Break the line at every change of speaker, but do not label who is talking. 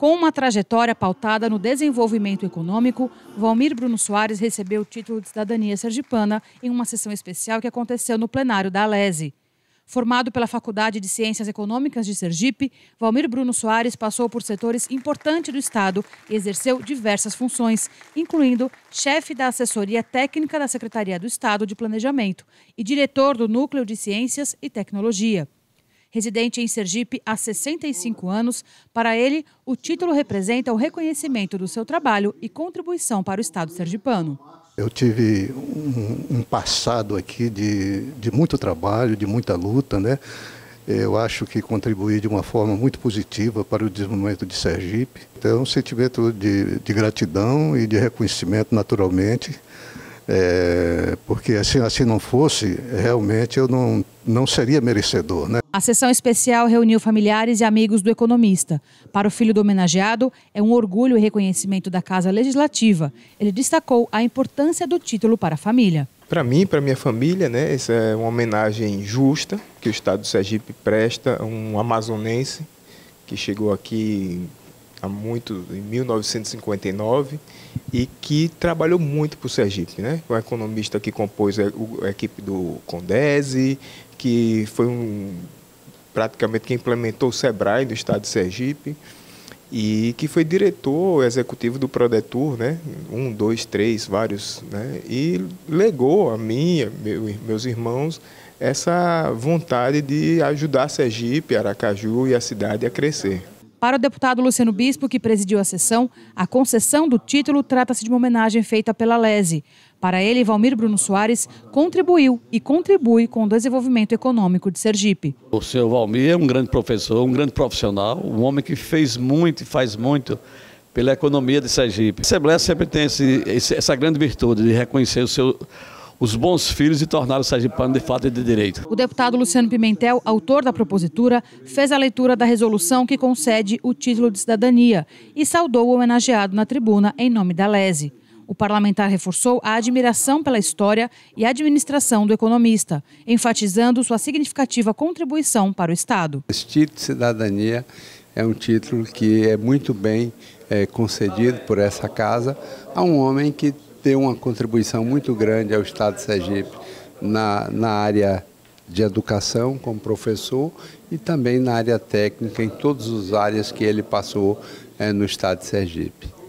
Com uma trajetória pautada no desenvolvimento econômico, Valmir Bruno Soares recebeu o título de cidadania sergipana em uma sessão especial que aconteceu no plenário da Alese. Formado pela Faculdade de Ciências Econômicas de Sergipe, Valmir Bruno Soares passou por setores importantes do Estado e exerceu diversas funções, incluindo chefe da assessoria técnica da Secretaria do Estado de Planejamento e diretor do Núcleo de Ciências e Tecnologia residente em Sergipe há 65 anos. Para ele, o título representa o reconhecimento do seu trabalho e contribuição para o Estado sergipano.
Eu tive um, um passado aqui de, de muito trabalho, de muita luta, né? eu acho que contribuí de uma forma muito positiva para o desenvolvimento de Sergipe. Então, é um sentimento de, de gratidão e de reconhecimento, naturalmente, é, porque assim, assim não fosse, realmente eu não, não seria merecedor. Né?
A sessão especial reuniu familiares e amigos do economista. Para o filho do homenageado, é um orgulho e reconhecimento da Casa Legislativa. Ele destacou a importância do título para a família.
Para mim, para minha família, né, isso é uma homenagem justa que o Estado do Sergipe presta a um amazonense que chegou aqui há muito, em 1959, e que trabalhou muito para o Sergipe. Né? Um economista que compôs a, equipe do Condese, que foi um, praticamente quem implementou o SEBRAE do estado de Sergipe, e que foi diretor executivo do Prodetur, né? um, dois, três, vários, né? e legou a mim, a meus irmãos, essa vontade de ajudar Sergipe, Aracaju e a cidade a crescer.
Para o deputado Luciano Bispo, que presidiu a sessão, a concessão do título trata-se de uma homenagem feita pela Lese. Para ele, Valmir Bruno Soares contribuiu e contribui com o desenvolvimento econômico de Sergipe.
O senhor Valmir é um grande professor, um grande profissional, um homem que fez muito e faz muito pela economia de Sergipe. A Assembleia sempre tem esse, essa grande virtude de reconhecer o seu os bons filhos e tornar o Sergipano de fato de direito.
O deputado Luciano Pimentel, autor da propositura, fez a leitura da resolução que concede o título de cidadania e saudou o homenageado na tribuna em nome da Lese. O parlamentar reforçou a admiração pela história e administração do economista, enfatizando sua significativa contribuição para o Estado.
Esse título de cidadania é um título que é muito bem é, concedido por essa casa a um homem que deu uma contribuição muito grande ao Estado de Sergipe na, na área de educação como professor e também na área técnica, em todas as áreas que ele passou é, no Estado de Sergipe.